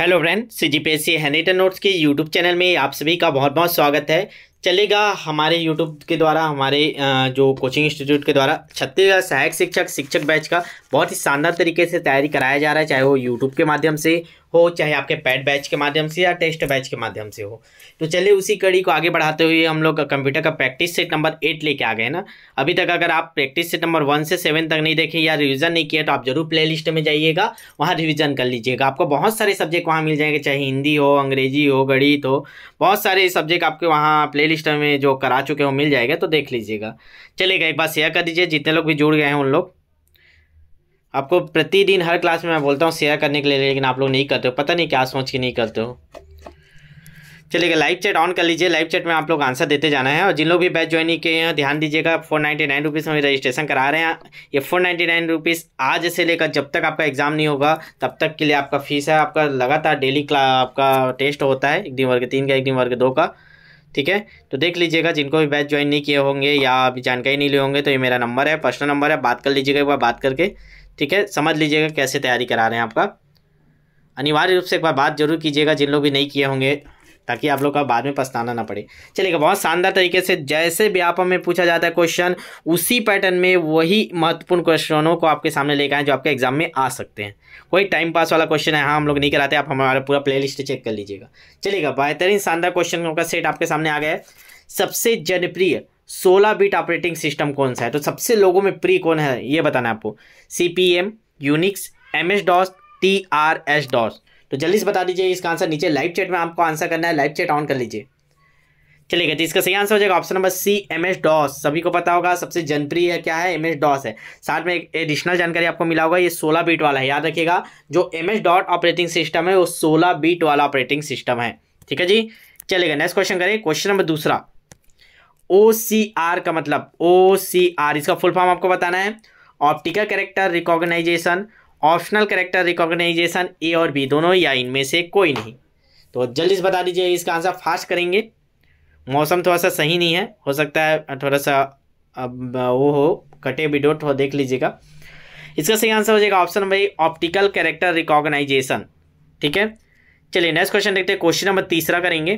hello friend C G P S C handwritten notes के YouTube channel में आप सभी का बहुत बहुत स्वागत है चलेगा हमारे यूट्यूब के द्वारा हमारे जो कोचिंग इंस्टीट्यूट के द्वारा छत्तीसगढ़ सहायक शिक्षक शिक्षक बैच का बहुत ही शानदार तरीके से तैयारी कराया जा रहा है चाहे वो यूट्यूब के माध्यम से हो चाहे आपके पैड बैच के माध्यम से या टेस्ट बैच के माध्यम से हो तो चलिए उसी कड़ी को आगे बढ़ाते हुए हम लोग कंप्यूटर का प्रैक्टिस सेट नंबर एट लेके आ गए ना अभी तक अगर आप प्रैक्टिस सेट नंबर वन से सेवन तक नहीं देखें या रिवीजन नहीं किया तो आप जरूर प्ले लिस्ट में जाइएगा वहाँ रिवीजन कर लीजिएगा आपको बहुत सारे सब्जेक्ट वहाँ मिल जाएंगे चाहे हिंदी हो अंग्रेजी हो गणित हो बहुत सारे सब्जेक्ट आपके वहाँ प्ले प्लेलिस्ट में जो करा चुके हो मिल जाएगा तो देख लीजिएगा चलेगा एक बार शेयर कर दीजिए जितने लोग भी जुड़ गए हैं उन लोग आपको प्रतिदिन हर क्लास में मैं बोलता हूँ शेयर करने के लिए लेकिन आप लोग नहीं करते हो पता नहीं क्या सोच के नहीं करते हो चलिएगा लाइव चैट ऑन कर लीजिए लाइव चैट में आप लोग आंसर देते जाना है और जिन लोग भी बैच ज्वाइन किए हैं ध्यान दीजिएगा फोर नाइन्टी नाइन रुपीज़ में रजिस्ट्रेशन करा रहे हैं ये फोर नाइन्टी नाइन रुपीज़ आज से लेकर जब तक आपका एग्ज़ाम नहीं होगा तब तक के लिए आपका फीस है आपका लगातार डेली क्ला आपका टेस्ट होता है एक दिन वर्ग तीन का एक दिन वर्ग दो का ठीक है तो देख लीजिएगा जिनको भी बैच ज्वाइन नहीं किए होंगे या अभी जानकारी नहीं लिए होंगे तो ये मेरा नंबर है पर्सनल नंबर है बात कर लीजिएगा एक बार बात करके ठीक है समझ लीजिएगा कैसे तैयारी करा रहे हैं आपका अनिवार्य रूप से एक बार बात जरूर कीजिएगा जिन लोग भी नहीं किए होंगे ताकि आप लोग का बाद में पछताना ना पड़े चलेगा बहुत शानदार तरीके से जैसे व्यापम में पूछा जाता है क्वेश्चन उसी पैटर्न में वही महत्वपूर्ण क्वेश्चनों को आपके सामने लेकर आए जो आपके एग्जाम में आ सकते हैं कोई टाइम पास वाला क्वेश्चन है हाँ हम लोग नहीं कराते आप हमारा पूरा प्ले चेक कर लीजिएगा चलेगा बेहतरीन शानदार क्वेश्चनों का सेट आपके सामने आ गया है सबसे जनप्रिय सोलह बीट ऑपरेटिंग सिस्टम कौन सा है तो सबसे लोगों में प्री कौन है ये बताना है आपको C P M Unix M S DOS T R S DOS तो जल्दी से बता दीजिए इसका आंसर नीचे लाइव चैट में आपको आंसर करना है लाइव चैट ऑन कर लीजिए चलिए गए तो इसका सही आंसर हो जाएगा option number C M S DOS सभी को पता होगा सबसे जनप्रिय है क्या है एम एस डॉस है साथ में एक एडिशनल जानकारी आपको मिला होगा ये 16 बीट वाला है याद रखिएगा जो M S dot operating system है वो 16 बीट वाला ऑपरेटिंग सिस्टम है ठीक है जी चलेगा नेक्स्ट क्वेश्चन करें क्वेश्चन नंबर दूसरा ओ सी आर का मतलब ओ सी आर इसका फुल फॉर्म आपको बताना है optical character recognition optional character recognition A और बी दोनों या इनमें से कोई नहीं तो जल्दी से बता दीजिए इसका आंसर फास्ट करेंगे मौसम थोड़ा सा सही नहीं है हो सकता है थोड़ा सा अब वो हो कटे वीडियो थोड़ा देख लीजिएगा इसका सही आंसर हो जाएगा option number optical character recognition ठीक है चलिए नेक्स्ट क्वेश्चन देखते हैं क्वेश्चन नंबर तीसरा करेंगे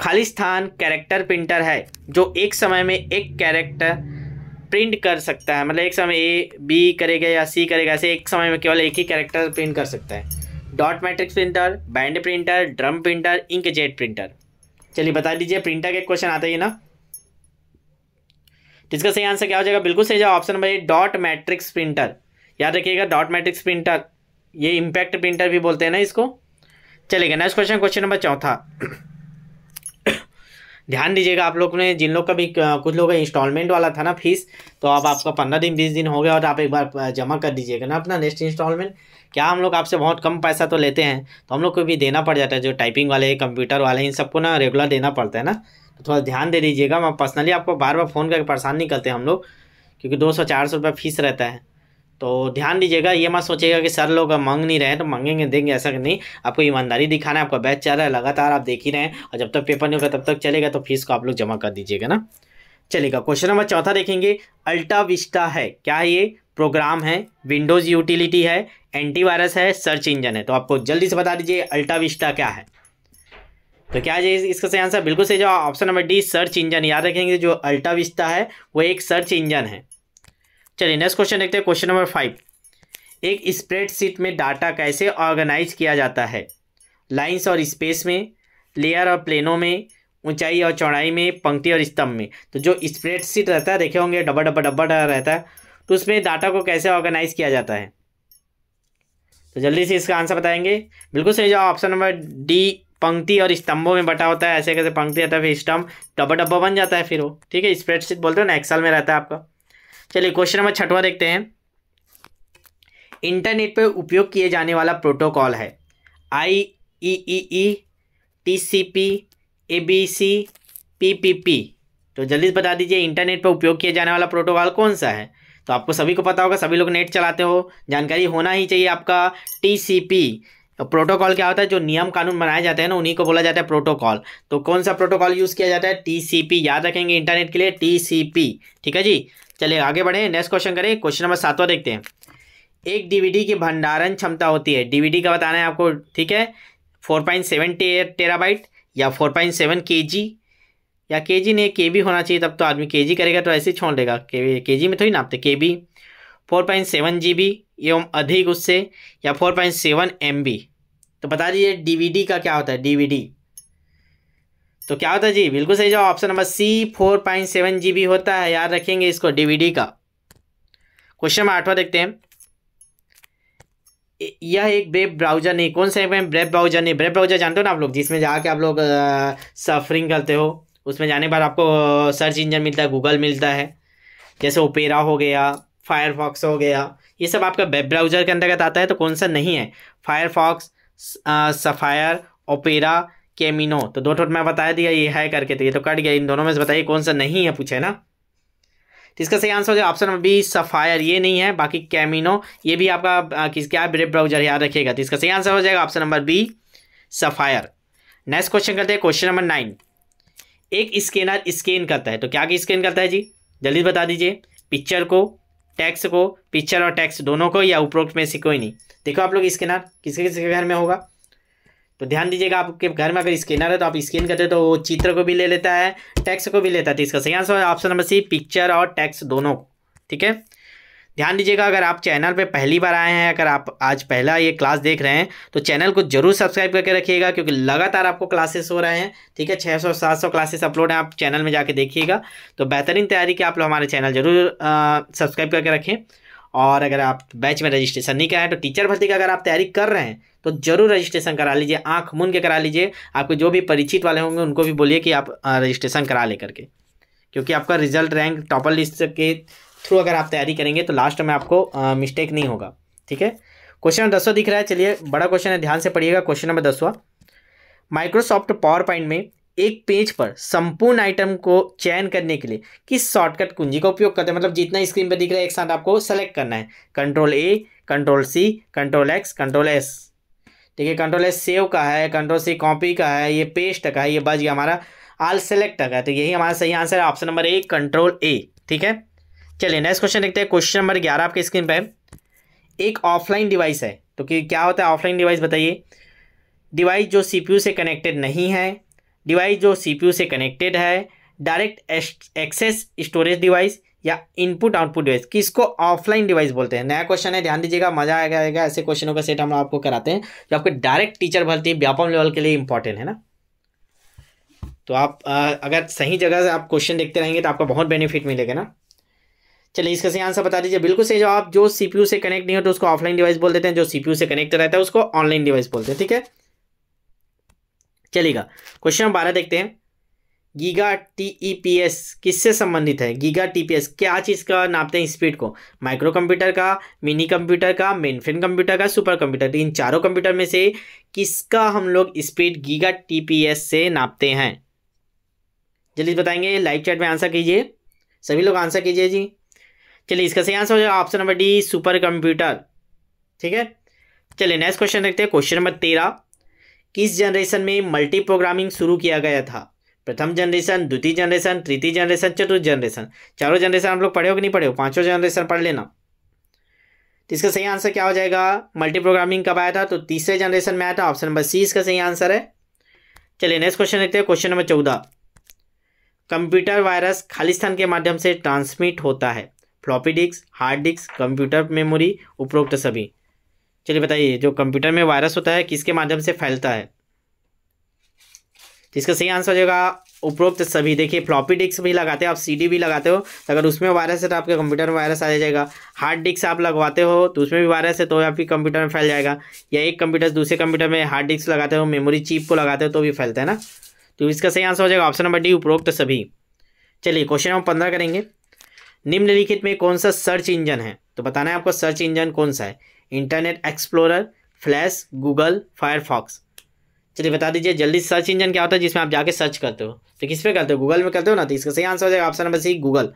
खालिस्तान कैरेक्टर प्रिंटर है जो एक समय में एक कैरेक्टर प्रिंट कर सकता है मतलब एक समय ए बी करेगा या सी करेगा ऐसे एक समय में केवल एक ही कैरेक्टर प्रिंट कर सकता है dot matrix printer band printer drum printer ink jet printer चलिए बता दीजिए प्रिंटर के क्वेश्चन आता है ना जिसका सही आंसर क्या हो जाएगा बिल्कुल सही जाएगा option number A dot matrix printer याद रखिएगा डॉट मैट्रिक्स प्रिंटर ये इम्पैक्ट प्रिंटर भी बोलते हैं ना इसको चलेगा नेक्स्ट क्वेश्चन क्वेश्चन नंबर चौथा ध्यान दीजिएगा आप लोग ने जिन लोग का भी कुछ लोग इंस्टॉलमेंट वाला था ना फीस तो अब आपका पंद्रह दिन बीस दिन हो गया और आप एक बार जमा कर दीजिएगा ना अपना नेक्स्ट इंस्टॉलमेंट क्या हम लोग आपसे बहुत कम पैसा तो लेते हैं तो हम लोग को भी देना पड़ जाता है जो टाइपिंग वाले कंप्यूटर वाले इन सबको ना रेगुलर देना पड़ता है ना तो थोड़ा ध्यान दे दीजिएगा मैं पर्सनली आपको बार बार फ़ोन करके परेशान नहीं करते हम लोग क्योंकि दो सौ चार सौ रुपये फीस रहता है तो ध्यान दीजिएगा ये मत सोचिएगा कि सर लोग मांग नहीं रहे हैं तो मांगेंगे देंगे ऐसा नहीं आपको ईमानदारी दिखाना है आपका बैच चल रहा है लगातार आप देख ही रहे हैं और जब तक पेपर नहीं होगा तब तक चलेगा तो फीस को आप लोग जमा कर दीजिएगा ना चलेगा क्वेश्चन नंबर चौथा देखेंगे अल्टा विस्टा है क्या है ये प्रोग्राम है विंडोज़ यूटिलिटी है एंटीवायरस है सर्च इंजन है तो आपको जल्दी से बता दीजिए अल्टा विस्टा क्या है तो क्या है इसका सही आंसर बिल्कुल सही जो option number D search engine याद रखेंगे जो अल्टा विस्टा है वो एक सर्च इंजन है चलिए नेक्स्ट क्वेश्चन देखते हैं क्वेश्चन नंबर फाइव एक स्प्रेडशीट में डाटा कैसे ऑर्गेनाइज किया जाता है लाइंस और स्पेस में लेयर और प्लेनों में ऊंचाई और चौड़ाई में पंक्ति और स्तंभ में तो जो स्प्रेडशीट रहता है देखे होंगे डब्बा डब्बा डब्बा रहता है तो उसमें डाटा को कैसे ऑर्गेनाइज किया जाता है तो जल्दी से इसका आंसर बताएंगे बिल्कुल सही जो ऑप्शन नंबर डी पंक्ति और स्तंभों में बटा होता है ऐसे कैसे पंक्ति रहता है फिर स्टम्भ डब्बा डब्बा बन जाता है फिर वो ठीक है स्प्रेडशीट बोलते हो ना एक्सल में रहता है आपका चलिए क्वेश्चन नंबर छठवा देखते हैं इंटरनेट पर उपयोग किए जाने वाला प्रोटोकॉल है I E E E T C P A B C P P P तो जल्दी से बता दीजिए इंटरनेट पर उपयोग किया जाने वाला प्रोटोकॉल कौन सा है तो आपको सभी को पता होगा सभी लोग नेट चलाते हो जानकारी होना ही चाहिए आपका टी सी पी प्रोटोकॉल क्या होता है जो नियम कानून बनाए जाते हैं ना उन्हीं को बोला जाता है प्रोटोकॉल तो कौन सा प्रोटोकॉल यूज़ किया जाता है पी याद रखेंगे इंटरनेट के लिए पी ठीक है जी चलिए आगे बढ़े नेक्स्ट क्वेश्चन करें क्वेश्चन नंबर सातवा देखते हैं एक डीवीडी की भंडारण क्षमता होती है डीवीडी का बताना है आपको ठीक है फोर पॉइंट सेवन टेराबाइट या फोर पॉइंट सेवन के जी या के जी नहीं के बी होना चाहिए तब तो आदमी के जी करेगा तो ऐसे ही छोड़ देगा के जी में थोड़ी नापते K B four point seven G B एवं अधिक उससे या four point seven M B तो बता दीजिए डीवीडी का क्या होता है डीवीडी तो क्या होता है जी बिल्कुल सही जवाब option number C four point seven G B होता है याद रखेंगे इसको डीवीडी का क्वेश्चन नंबर आठवां देखते हैं यह एक वेब ब्राउजर नहीं कौन सा है ब्रेब ब्राउजर नहीं ब्रेब ब्राउजर जानते हो ना आप लोग जिसमें जाके आप लोग सफरिंग करते हो उसमें जाने के बाद आपको सर्च इंजन मिलता है गूगल मिलता है जैसे ओपेरा हो गया फायरफॉक्स हो गया ये सब आपका वेब ब्राउजर के अंतर्गत आता है तो कौन सा नहीं है फायरफॉक्स सफ़ायर ओपेरा केमिनो तो दो टोट मैं बता दिया ये है करके तो ये तो कट गया इन दोनों में से बताइए कौन सा नहीं है पूछे ना तो इसका सही आंसर हो जाए ऑप्शन नंबर बी सफायर ये नहीं है बाकी कैमिनो ये भी आपका किसके आप ब्रेड ब्राउजर याद रखिएगा तो इसका सही आंसर हो जाएगा option number B sapphire next question करते हैं क्वेश्चन नंबर नाइन एक स्कैनर स्कैन करता है तो क्या स्कैन करता है जी जल्दी बता दीजिए पिक्चर को टैक्स को पिक्चर और टैक्स दोनों को या उपरोक्त में से कोई नहीं देखो आप लोग स्कैनर किसके किसके घर में होगा तो ध्यान दीजिएगा आपके घर में अगर स्कैनर है तो आप स्कैन करते हो तो वो चित्र को भी ले लेता है टैक्स को भी लेता है तो इसका सही answer option number C picture और टैक्स दोनों ठीक है ध्यान दीजिएगा अगर आप चैनल पे पहली बार आए हैं अगर आप आज पहला ये क्लास देख रहे हैं तो चैनल को जरूर सब्सक्राइब करके रखिएगा क्योंकि लगातार आपको क्लासेस हो रहे हैं ठीक है 600 700 क्लासेस अपलोड हैं आप चैनल में जाके देखिएगा तो बेहतरीन तैयारी की आप लोग हमारे चैनल जरूर सब्सक्राइब करके रखें और अगर आप बैच में रजिस्ट्रेशन नहीं कराए तो टीचर भर्ती का अगर आप तैयारी कर रहे हैं तो जरूर रजिस्ट्रेशन करा लीजिए आंख मून के करा लीजिए आपके जो भी परिचित वाले होंगे उनको भी बोलिए कि आप रजिस्ट्रेशन करा ले करके क्योंकि आपका रिजल्ट रैंक टॉपर लिस्ट के थ्रू अगर आप तैयारी करेंगे तो लास्ट में आपको मिस्टेक नहीं होगा ठीक है क्वेश्चन नंबर दसवा दिख रहा है चलिए बड़ा क्वेश्चन है ध्यान से पढ़िएगा क्वेश्चन नंबर दसवा माइक्रोसॉफ्ट पावर पॉइंट में एक पेज पर संपूर्ण आइटम को चयन करने के लिए किस शॉर्टकट कुंजी का उपयोग करते हैं मतलब जितना स्क्रीन पर दिख रहा है एक साथ आपको सेलेक्ट करना है control A control C control X control S ठीक है कंट्रोल एस सेव का है कंट्रोल सी कॉपी का है ये पेस्ट का है ये बच गया हमारा आल सेलेक्ट का है तो यही हमारा सही आंसर है option number A control A ठीक है चलिए नेक्स्ट क्वेश्चन देखते हैं क्वेश्चन नंबर ग्यारह आपके स्क्रीन पर एक ऑफलाइन डिवाइस है तो कि क्या होता है ऑफलाइन डिवाइस बताइए डिवाइस जो सीपीयू से कनेक्टेड नहीं है डिवाइस जो सीपीयू से कनेक्टेड है डायरेक्ट एक्सेस स्टोरेज डिवाइस या इनपुट आउटपुट डिवाइस किसको ऑफलाइन डिवाइस बोलते हैं नया क्वेश्चन है ध्यान दीजिएगा मजा आएगा आएगा ऐसे क्वेश्चनों का सेट हम आपको कराते हैं जो आपके डायरेक्ट टीचर भर्ती व्यापम लेवल के लिए इंपॉर्टेंट है ना तो आप आ, अगर सही जगह से आप क्वेश्चन देखते रहेंगे तो आपको बहुत बेनिफिट मिलेगा ना चलिए इसका सही आंसर बता दीजिए बिल्कुल सही जो आप जो सीपीयू से कनेक्ट नहीं हो तो उसको ऑफलाइन डिवाइस बोल देते हैं जो सीपीयू से कनेक्ट रहता है उसको ऑनलाइन डिवाइस बोलते हैं ठीक है चलेगा क्वेश्चन नंबर बारह देखते हैं giga T E P S किससे संबंधित है गीगा टी पी एस क्या चीज़ का नापते हैं स्पीड को माइक्रो कंप्यूटर का मिनी कंप्यूटर का मेन फ्रेन कंप्यूटर का सुपर कंप्यूटर तो इन चारों कंप्यूटर में से किसका हम लोग speed giga T P S से नापते हैं जल्दी बताएंगे लाइव चैट में आंसर कीजिए सभी लोग आंसर कीजिए जी चलिए इसका सही आंसर हो जाएगा option number D super computer ठीक है चलिए नेक्स्ट क्वेश्चन देखते हैं क्वेश्चन नंबर तेरह किस जनरेशन में मल्टी प्रोग्रामिंग शुरू किया गया था प्रथम जनरेशन द्वितीय जनरेशन तृतीय जनरेशन चतुर्थ जनरेशन चारों जनरेशन आप लोग पढ़े हो कि नहीं पढ़े हो पांचों जनरेशन पढ़ लेना तो इसका सही आंसर क्या हो जाएगा मल्टी प्रोग्रामिंग कब आया था तो तीसरे जनरेशन में आया था ऑप्शन नंबर सी इसका सही आंसर है चलिए नेक्स्ट क्वेश्चन देखते हैं क्वेश्चन नंबर चौदह कंप्यूटर वायरस खालिस्तान के माध्यम से ट्रांसमिट होता है floppy disk hard disk computer memory उपरोक्त सभी चलिए बताइए जो कंप्यूटर में वायरस होता है किसके माध्यम से फैलता है इसका सही आंसर हो जाएगा उपरोक्त सभी देखिए फ्लॉपी डिस्क भी लगाते हो आप सीडी भी लगाते हो तो अगर उसमें वायरस है तो आपके कंप्यूटर में वायरस आ जाएगा हार्ड डिस्क आप लगवाते हो तो उसमें भी वायरस है तो आपकी कंप्यूटर में फैल जाएगा या एक कंप्यूटर दूसरे कंप्यूटर में हार्ड डिस्क लगाते हो मेमोरी चिप को लगाते हो तो भी फैलता है ना तो इसका सही आंसर हो जाएगा ऑप्शन नंबर डी उपरोक्त सभी चलिए क्वेश्चन नंबर पंद्रह करेंगे निम्नलिखित में कौन सा सर्च इंजन है तो बताना है आपको सर्च इंजन कौन सा है Internet Explorer Flash Google Firefox चलिए बता दीजिए जल्दी सर्च इंजन क्या होता है जिसमें आप जाके सर्च करते हो तो किस पे करते हो गूगल में करते हो ना तो इसका सही आंसर हो जाएगा ऑप्शन नंबर सी गूगल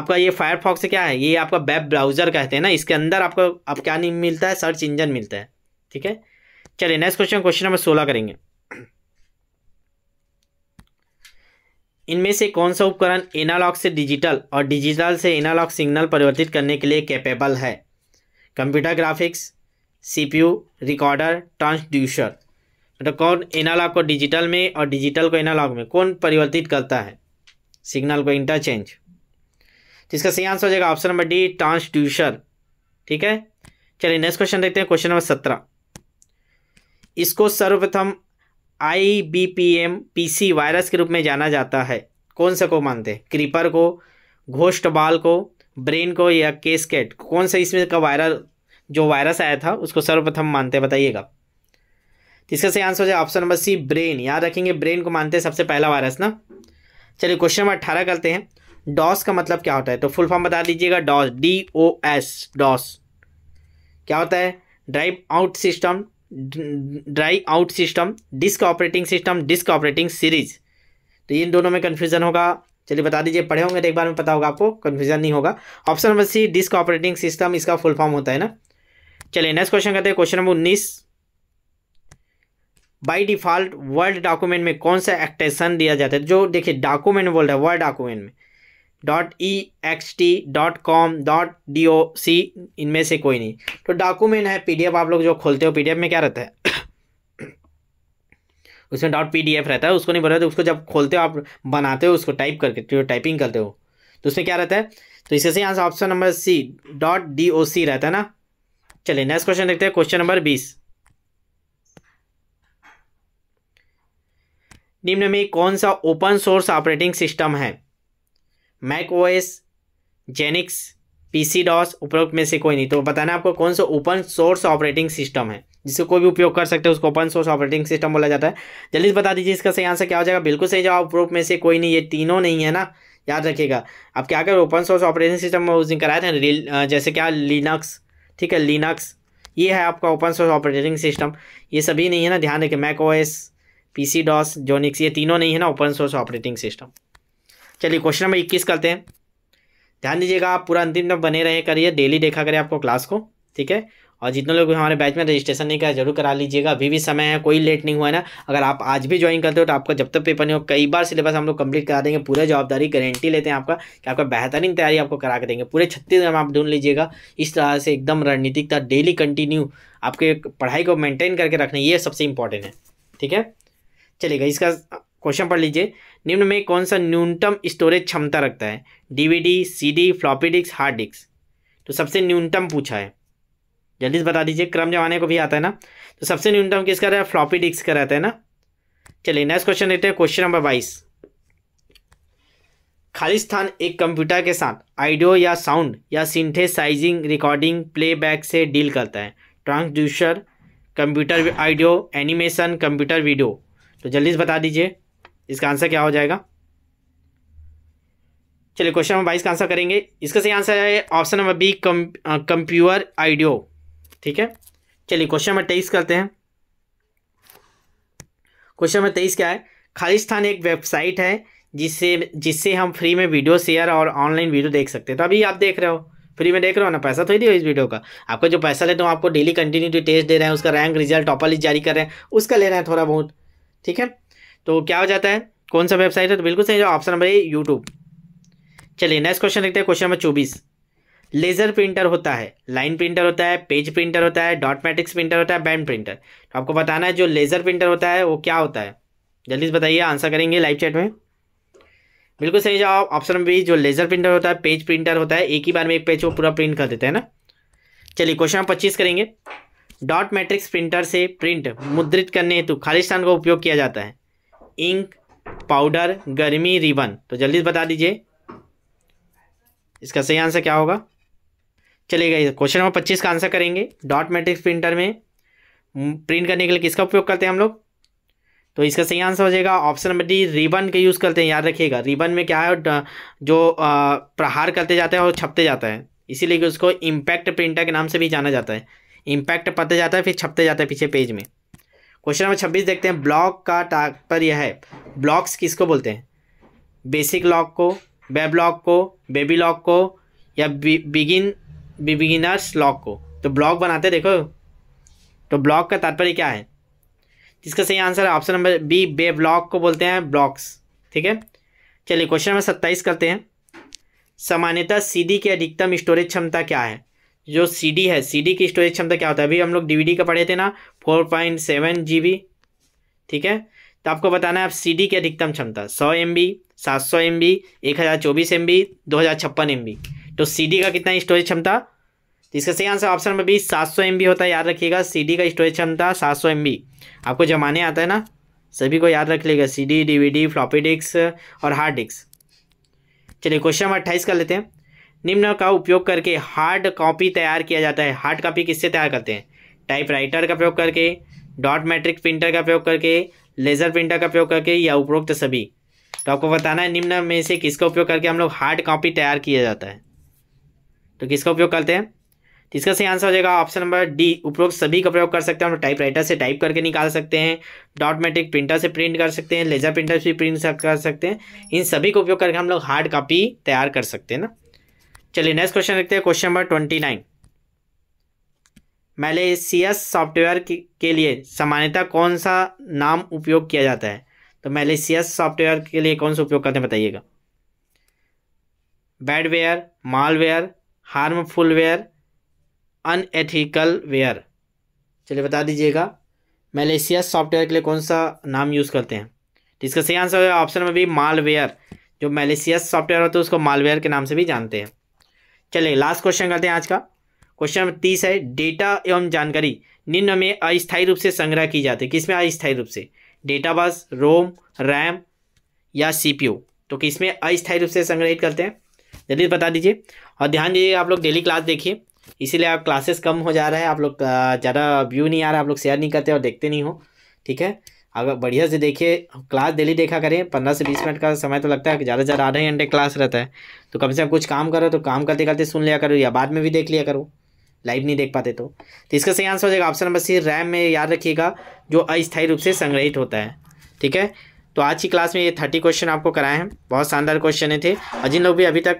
आपका ये फायरफॉक्स क्या है ये आपका वेब ब्राउजर कहते हैं ना इसके अंदर आपको आप क्या नहीं मिलता है सर्च इंजन मिलता है ठीक है चलिए नेक्स्ट क्वेश्चन क्वेश्चन नंबर सोलह करेंगे इनमें से कौन सा उपकरण एनालॉग से डिजिटल और डिजिटल से एनालॉग सिग्नल परिवर्तित करने के लिए कैपेबल है computer graphics CPU recorder transducer मतलब कौन एनालॉग को डिजिटल में और डिजिटल को एनालॉग में कौन परिवर्तित करता है सिग्नल को इंटरचेंज तो इसका सही आंसर हो जाएगा ऑप्शन नंबर डी ट्रांसड्यूसर ठीक है चलिए नेक्स्ट क्वेश्चन देखते हैं क्वेश्चन नंबर सत्रह इसको सर्वप्रथम I B P M P C virus के रूप में जाना जाता है कौन सा को मानते हैं क्रीपर को घोष्ट बाल को ब्रेन को या केसकेट कौन सा इसमें का वायरल जो वायरस आया था उसको सर्वप्रथम मानते हैं बताइएगा तो इसका सही आंसर हो जाए ऑप्शन नंबर सी ब्रेन याद रखेंगे ब्रेन को मानते हैं सबसे पहला वायरस ना चलिए क्वेश्चन नंबर अट्ठारह करते हैं डॉस का मतलब क्या होता है तो फुल फॉर्म बता दीजिएगा DOS D O S DOS क्या होता है drive out system dry out system disk operating system disk operating series तो इन दोनों में कन्फ्यूजन होगा चलिए बता दीजिए पढ़े होंगे तो एक बार में पता होगा आपको कन्फ्यूजन नहीं होगा option number C disk operating system इसका फुल फॉर्म होता है ना चलिए नेक्स्ट क्वेश्चन करते हैं क्वेश्चन नंबर उन्नीस बाई डिफॉल्ट वर्ड डॉक्यूमेंट में कौन सा एक्टेशन दिया जाता है जो देखिए डॉक्यूमेंट बोल रहा है वर्ड डॉक्यूमेंट में dot E X T dot com dot D O C इनमें से कोई नहीं तो डॉक्यूमेंट है पीडीएफ आप लोग जो खोलते हो पीडीएफ में क्या रहता है उसमें डॉट पीडीएफ रहता है उसको नहीं बनाते उसको जब खोलते हो आप बनाते हो उसको टाइप करके जो टाइपिंग करते हो तो उसमें क्या रहता है तो इससे यहाँ option number C dot D O C रहता है ना चलिए नेक्स्ट क्वेश्चन देखते हैं क्वेश्चन नंबर बीस निम्न में कौन सा ओपन सोर्स ऑपरेटिंग सिस्टम है Mac OS Xenix PC DOS उपरोक्त में से कोई नहीं तो बताना आपको कौन सा ओपन सोर्स ऑपरेटिंग सिस्टम है जिसको कोई भी उपयोग कर सकते हैं उसको ओपन सोर्स ऑपरेटिंग सिस्टम बोला जाता है जल्दी से बता दीजिए इसका सही आंसर क्या हो जाएगा बिल्कुल सही जवाब उपरोक्त में से कोई नहीं ये तीनों नहीं है ना याद रखिएगा आप क्या कर ओपन सोर्स ऑपरेटिंग सिस्टम में उस कराए थे जैसे क्या लिनक्स ठीक है लिनक्स ये है आपका ओपन सोर्स ऑपरेटिंग सिस्टम ये सभी नहीं है ना ध्यान रखें Mac O S P C DOS Xenix ये तीनों नहीं है ना ओपन सोर्स ऑपरेटिंग सिस्टम चलिए क्वेश्चन नंबर इक्कीस करते हैं ध्यान दीजिएगा आप पूरा अंतिम तक बने रहे करिए डेली देखा करें आपको क्लास को ठीक है और जितने लोग हमारे बैच में रजिस्ट्रेशन नहीं करा जरूर करा लीजिएगा अभी भी समय है कोई लेट नहीं हुआ है ना अगर आप आज भी ज्वाइन करते हो तो आपका जब तक पेपर नहीं हो कई बार सिलेबस हम लोग कंप्लीट करा देंगे पूरा जवाबदारी गारंटी लेते हैं आपका कि आपका बेहतरीन तैयारी आपको करा के देंगे पूरे छत्तीसगढ़ में आप ढूंढ लीजिएगा इस तरह से एकदम रणनीतिकता डेली कंटिन्यू आपके पढ़ाई को मेंटेन करके रखना ये सबसे इंपॉर्टेंट है ठीक है चलेगा इसका क्वेश्चन पढ़ लीजिए निम्न में कौन सा न्यूनतम स्टोरेज क्षमता रखता है DVD CD floppy disk hard disk तो सबसे न्यूनतम पूछा है जल्दी से बता दीजिए क्रम जमाने को भी आता है ना तो सबसे न्यूनतम किसका रहा है फ्लॉपी डिस्क का रहता है ना चलिए नेक्स्ट क्वेश्चन लेते हैं क्वेश्चन नंबर बाईस स्थान एक कंप्यूटर के साथ आइडियो या साउंड या सिंथेसाइजिंग रिकॉर्डिंग प्लेबैक से डील करता है transducer computer audio animation computer video तो जल्दी से बता दीजिए इसका आंसर क्या हो जाएगा चलिए क्वेश्चन नंबर बाईस का आंसर करेंगे इसका सही आंसर है option number B com computer audio ठीक है चलिए क्वेश्चन नंबर तेईस करते हैं क्वेश्चन नंबर तेईस क्या है खालिस्तान एक वेबसाइट है जिससे जिससे हम फ्री में वीडियो शेयर और ऑनलाइन वीडियो देख सकते हैं तो अभी आप देख रहे हो फ्री में देख रहे हो ना पैसा थोड़ी दिया इस वीडियो का आपको जो पैसा लेते तो हो आपको डेली कंटिन्यूटी टेस्ट दे रहे हैं उसका रैंक रिजल्ट टॉपर लिस्ट जारी कर रहे हैं उसका ले रहे हैं थोड़ा बहुत ठीक है तो क्या हो जाता है कौन सा वेबसाइट है तो बिल्कुल सही जो ऑप्शन नंबर ए यूट्यूब चलिए नेक्स्ट क्वेश्चन देखते हैं क्वेश्चन नंबर चौबीस लेज़र प्रिंटर होता है लाइन प्रिंटर होता है पेज प्रिंटर होता है डॉट मैट्रिक्स प्रिंटर होता है बैंड प्रिंटर तो आपको बताना है जो लेज़र प्रिंटर होता है वो क्या होता है जल्दी से बताइए आंसर करेंगे लाइव चैट में बिल्कुल सही जवाब ऑप्शन बी जो लेज़र प्रिंटर होता है पेज प्रिंटर होता है एक ही बार में एक पेज को पूरा प्रिंट कर देते हैं ना चलिए क्वेश्चन पच्चीस करेंगे डॉट मैट्रिक्स प्रिंटर से प्रिंट मुद्रित करने हेतु खालिस्तान का उपयोग किया जाता है इंक पाउडर गर्मी रिबन तो जल्दी बता दीजिए इसका सही आंसर क्या होगा चलेगा क्वेश्चन नंबर पच्चीस का आंसर करेंगे डॉट मैट्रिक्स प्रिंटर में प्रिंट करने के लिए किसका उपयोग करते हैं हम लोग तो इसका सही आंसर हो जाएगा ऑप्शन नंबर डी रिबन का यूज़ करते हैं याद रखिएगा रिबन में क्या है जो प्रहार करते जाते हैं और छपते जाता है इसीलिए उसको इम्पैक्ट प्रिंटर के नाम से भी जाना जाता है इम्पैक्ट पते जाता है फिर छपते जाता है पीछे पेज में क्वेश्चन नंबर छब्बीस देखते हैं ब्लॉक का तात्पर्य है ब्लॉक्स किसको बोलते हैं बेसिक लॉक को वेब लॉक को बेबी लॉक को या बिगिन बिगिनर्स लॉग को तो ब्लॉग बनाते देखो तो ब्लॉग का तात्पर्य क्या है जिसका सही आंसर है option number B bay blog को बोलते हैं ब्लॉक्स ठीक है चलिए क्वेश्चन नंबर सत्ताईस करते हैं सामान्यतः सीडी की अधिकतम स्टोरेज क्षमता क्या है जो सीडी है सीडी की स्टोरेज क्षमता क्या होता है अभी हम लोग डीवीडी का पढ़े थे ना four point seven G B ठीक है तो आपको बताना है आप सीडी की अधिकतम क्षमता सौ एम बी सात सौ एम बी एक हज़ार चौबीस एम बी दो हज़ार छप्पन एम बी तो सी का कितना स्टोरेज क्षमता तो इसका सही आंसर ऑप्शन नंबर बी सात सौ होता है याद रखिएगा सी का स्टोरेज क्षमता सात सौ आपको जमाने आता है ना सभी को याद रख लेगा C D DVD floppy disk और हार्ड डिस्क चलिए क्वेश्चन नंबर अट्ठाईस कर लेते हैं निम्न का उपयोग करके हार्ड कॉपी तैयार किया जाता है हार्ड कॉपी किससे तैयार करते हैं टाइप राइटर का प्रयोग करके डॉट मैट्रिक प्रिंटर का प्रयोग करके लेज़र प्रिंटर का प्रयोग करके या उपरोक्त सभी तो आपको बताना है निम्न में से किसका उपयोग करके हम लोग हार्ड कॉपी तैयार किया जाता है तो किसका उपयोग करते हैं तो इसका सही आंसर हो जाएगा ऑप्शन नंबर डी उपरोक्त सभी का प्रयोग कर सकते हैं हम टाइप राइटर से टाइप करके निकाल सकते हैं डॉटमेटिक प्रिंटर से प्रिंट कर सकते हैं लेजर प्रिंटर से प्रिंट कर सकते हैं इन सभी का उपयोग करके हम लोग हार्ड कॉपी तैयार कर सकते हैं ना चलिए नेक्स्ट क्वेश्चन देखते हैं question number twenty nine S software के लिए सामान्यतः कौन सा नाम उपयोग किया जाता है तो एस सॉफ्टवेयर के लिए कौन सा उपयोग करते हैं बताइएगा badware malware harmful ware unethical ware चलिए बता दीजिएगा मलेशिया सॉफ्टवेयर के लिए कौन सा नाम यूज़ करते हैं तो इसका सही आंसर है ऑप्शन में भी मालवेयर जो मलेशिया सॉफ्टवेयर होता है उसको मालवेयर के नाम से भी जानते हैं चलिए लास्ट क्वेश्चन करते हैं आज का क्वेश्चन नंबर तीस है डेटा एवं जानकारी निम्न में अस्थायी रूप से संग्रह की जाती है किसमें अस्थायी रूप से डेटा बस रोम रैम या सीपीयू तो किसमें अस्थायी रूप से संग्रहित करते हैं जल्दी बता दीजिए और ध्यान दीजिए आप लोग डेली क्लास देखिए इसीलिए आप क्लासेस कम हो जा रहा है आप लोग ज़्यादा व्यू नहीं आ रहा आप लोग शेयर नहीं करते और देखते नहीं हो ठीक है अगर बढ़िया से देखिए क्लास डेली देखा करें पंद्रह से बीस मिनट का समय तो लगता है कि ज़्यादा ज़्यादा आधा घंटे क्लास रहता है तो कम से कम कुछ काम करो तो काम करते करते सुन लिया करो या बाद में भी देख लिया करो लाइव नहीं देख पाते तो तो इसका सही आंसर हो जाएगा ऑप्शन नंबर सी रैम में याद रखिएगा जो अस्थायी रूप से संग्रहित होता है ठीक है तो आज की क्लास में ये थर्टी क्वेश्चन आपको कराए हैं बहुत शानदार क्वेश्चन थे और जिन लोग भी अभी तक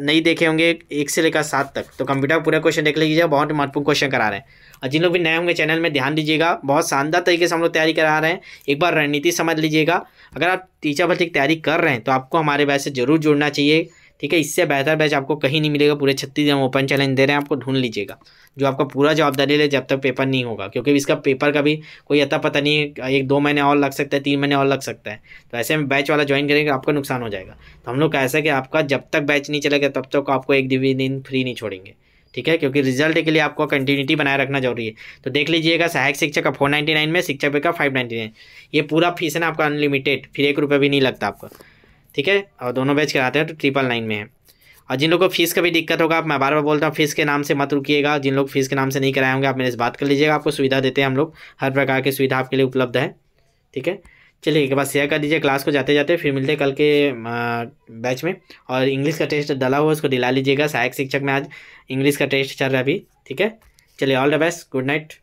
नहीं देखे होंगे एक से लेकर सात तक तो कंप्यूटर पूरा क्वेश्चन देख लीजिएगा बहुत महत्वपूर्ण क्वेश्चन करा रहे हैं और जिन लोग भी नए होंगे चैनल में ध्यान दीजिएगा बहुत शानदार तरीके से हम लोग तैयारी करा रहे हैं एक बार रणनीति समझ लीजिएगा अगर आप टीचर भर्ती की तैयारी कर रहे हैं तो आपको हमारे वैसे ज़रूर जुड़ना चाहिए ठीक है इससे बेहतर बैच आपको कहीं नहीं मिलेगा पूरे छत्तीस हम ओपन चैलेंज दे रहे हैं आपको ढूंढ लीजिएगा जो आपका पूरा जवाबदारी ले जब तक पेपर नहीं होगा क्योंकि इसका पेपर का भी कोई अता पता नहीं है एक दो महीने और लग सकता है तीन महीने और लग सकता है तो ऐसे में बैच वाला ज्वाइन करेंगे आपका नुकसान हो जाएगा तो हम लोग ऐसा कि आपका जब तक बैच नहीं चलेगा तब तक आपको एक दिन फ्री नहीं छोड़ेंगे ठीक है क्योंकि रिजल्ट के लिए आपको कंटिन्यूटी बनाए रखना जरूरी है तो देख लीजिएगा सहायक शिक्षक का फोर नाइन्टी नाइन में शिक्षक पे का फाइव नाइन्टी नाइन ये पूरा फीस है ना आपका अनलिमिटेड फिर एक रुपये भी नहीं लगता आपका ठीक है और दोनों बैच कराते हैं तो ट्रिपल नाइन में है और जिन लोगों को फीस का भी दिक्कत होगा आप मैं बार बार बोलता हूँ फीस के नाम से मत रुकिएगा जिन लोग फीस के नाम से नहीं कराए होंगे आप मेरे से बात कर लीजिएगा आपको सुविधा देते हैं हम लोग हर प्रकार की सुविधा आपके लिए उपलब्ध है ठीक है चलिए एक बार शेयर कर दीजिए क्लास को जाते जाते फिर मिलते कल के बैच में और इंग्लिश का टेस्ट डला हुआ उसको दिला लीजिएगा सहायक शिक्षक में आज इंग्लिश का टेस्ट चल रहा है अभी ठीक है चलिए all the best good night